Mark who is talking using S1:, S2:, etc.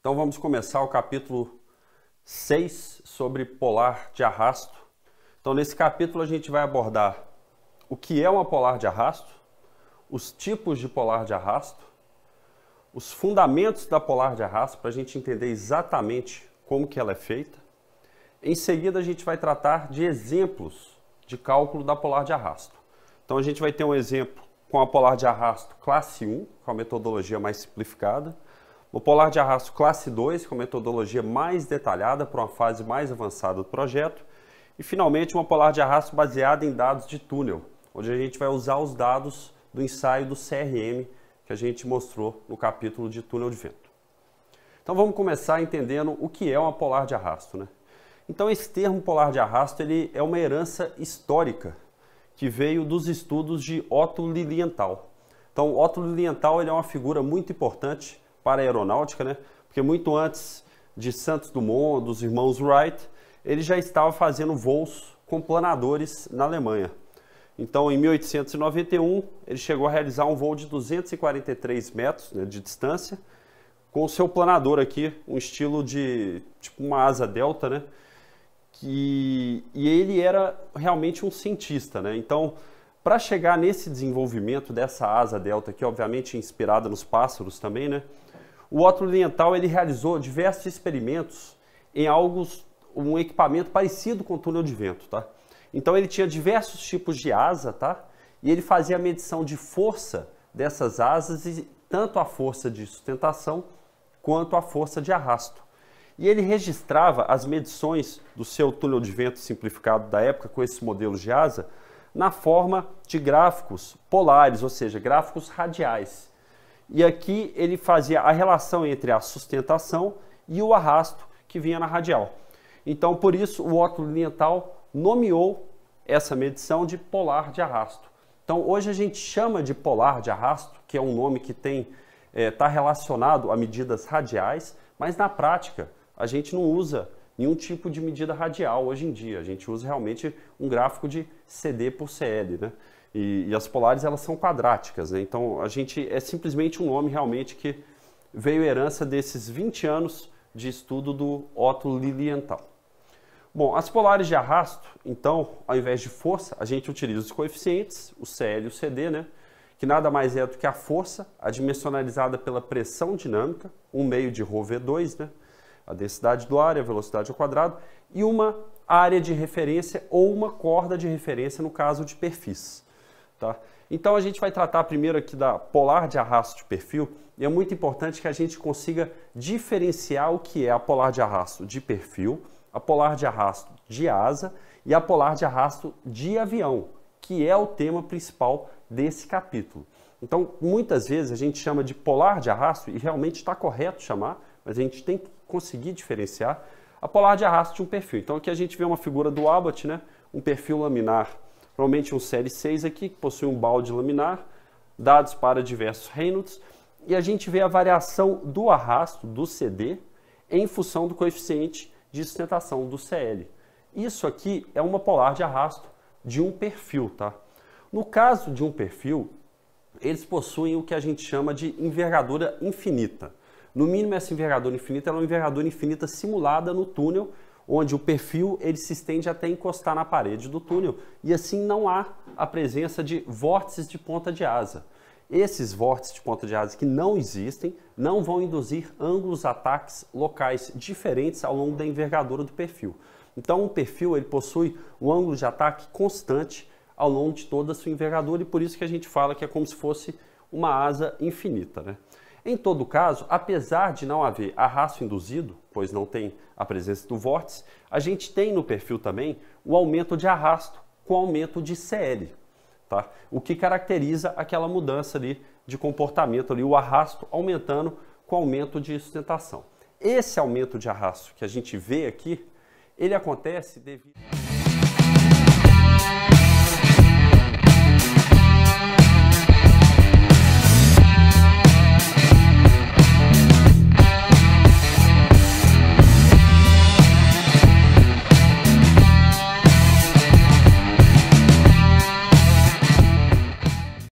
S1: Então vamos começar o capítulo 6 sobre polar de arrasto. Então nesse capítulo a gente vai abordar o que é uma polar de arrasto, os tipos de polar de arrasto, os fundamentos da polar de arrasto para a gente entender exatamente como que ela é feita. Em seguida a gente vai tratar de exemplos de cálculo da polar de arrasto. Então a gente vai ter um exemplo com a polar de arrasto classe 1, com a metodologia mais simplificada. O polar de arrasto classe 2, com metodologia mais detalhada para uma fase mais avançada do projeto. E, finalmente, uma polar de arrasto baseada em dados de túnel, onde a gente vai usar os dados do ensaio do CRM que a gente mostrou no capítulo de túnel de vento. Então, vamos começar entendendo o que é uma polar de arrasto. Né? Então, esse termo polar de arrasto ele é uma herança histórica que veio dos estudos de Otto Lilienthal. Então, Otto Lilienthal ele é uma figura muito importante para a aeronáutica, né? Porque muito antes de Santos Dumont, dos irmãos Wright, ele já estava fazendo voos com planadores na Alemanha. Então, em 1891, ele chegou a realizar um voo de 243 metros né, de distância, com o seu planador aqui, um estilo de tipo uma asa delta, né? Que, e ele era realmente um cientista, né? Então, para chegar nesse desenvolvimento dessa asa delta, que obviamente é inspirada nos pássaros também, né? O Otto Oriental ele realizou diversos experimentos em algo, um equipamento parecido com o túnel de vento, tá? Então ele tinha diversos tipos de asa, tá? E ele fazia a medição de força dessas asas e tanto a força de sustentação quanto a força de arrasto. E ele registrava as medições do seu túnel de vento simplificado da época com esse modelo de asa na forma de gráficos polares, ou seja, gráficos radiais. E aqui ele fazia a relação entre a sustentação e o arrasto que vinha na radial. Então, por isso, o Otto oriental nomeou essa medição de polar de arrasto. Então, hoje a gente chama de polar de arrasto, que é um nome que tem está eh, é, relacionado a medidas radiais, mas na prática a gente não usa nenhum tipo de medida radial hoje em dia. A gente usa realmente um gráfico de CD por CL, né? E, e as polares elas são quadráticas, né? então a gente é simplesmente um nome realmente que veio herança desses 20 anos de estudo do Otto Lilienthal. Bom, as polares de arrasto, então, ao invés de força, a gente utiliza os coeficientes, o CL e o CD, né? que nada mais é do que a força, a dimensionalizada pela pressão dinâmica, um meio de ρv 2 né? a densidade do ar e a velocidade ao quadrado, e uma área de referência ou uma corda de referência no caso de perfis. Tá? Então a gente vai tratar primeiro aqui da polar de arrasto de perfil e é muito importante que a gente consiga diferenciar o que é a polar de arrasto de perfil, a polar de arrasto de asa e a polar de arrasto de avião, que é o tema principal desse capítulo. Então muitas vezes a gente chama de polar de arrasto e realmente está correto chamar, mas a gente tem que conseguir diferenciar a polar de arrasto de um perfil. Então aqui a gente vê uma figura do Abbott, né? um perfil laminar provavelmente um série 6 aqui, que possui um balde laminar, dados para diversos Reynolds, e a gente vê a variação do arrasto, do CD, em função do coeficiente de sustentação do CL. Isso aqui é uma polar de arrasto de um perfil, tá? No caso de um perfil, eles possuem o que a gente chama de envergadura infinita. No mínimo, essa envergadura infinita é uma envergadura infinita simulada no túnel onde o perfil ele se estende até encostar na parede do túnel e assim não há a presença de vórtices de ponta de asa. Esses vórtices de ponta de asa que não existem não vão induzir ângulos ataques locais diferentes ao longo da envergadura do perfil. Então, o perfil ele possui um ângulo de ataque constante ao longo de toda a sua envergadura e por isso que a gente fala que é como se fosse uma asa infinita. Né? Em todo caso, apesar de não haver arrasto induzido, pois não tem a presença do vórtice, a gente tem no perfil também o aumento de arrasto com aumento de CL, tá? o que caracteriza aquela mudança ali de comportamento, ali, o arrasto aumentando com aumento de sustentação. Esse aumento de arrasto que a gente vê aqui, ele acontece devido...